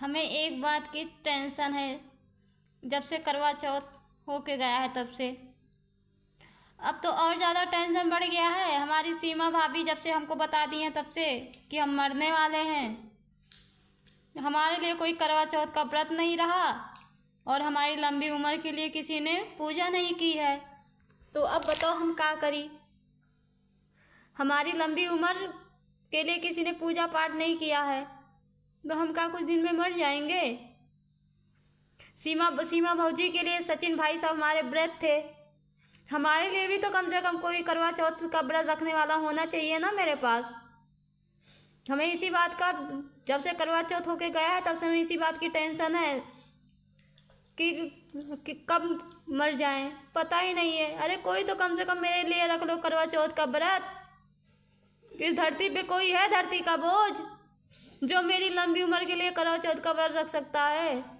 हमें एक बात की टेंशन है जब से करवा चौथ हो के गया है तब से अब तो और ज़्यादा टेंशन बढ़ गया है हमारी सीमा भाभी जब से हमको बता दी हैं तब से कि हम मरने वाले हैं हमारे लिए कोई करवा चौथ का व्रत नहीं रहा और हमारी लंबी उम्र के लिए किसी ने पूजा नहीं की है तो अब बताओ हम क्या करी हमारी लंबी उम्र के लिए किसी ने पूजा पाठ नहीं किया है तो हम का कुछ दिन में मर जाएंगे सीमा सीमा भाजी के लिए सचिन भाई साहब हमारे व्रत थे हमारे लिए भी तो कम से कम कोई करवा चौथ का व्रत रखने वाला होना चाहिए ना मेरे पास हमें इसी बात का जब से करवा चौथ होके गया है तब से हमें इसी बात की टेंशन है कि, कि कब मर जाएं पता ही नहीं है अरे कोई तो कम से कम मेरे लिए रख लो करवा चौथ का व्रत इस धरती पे कोई है धरती का बोझ जो मेरी लंबी उम्र के लिए चौथ का व्रत रख सकता है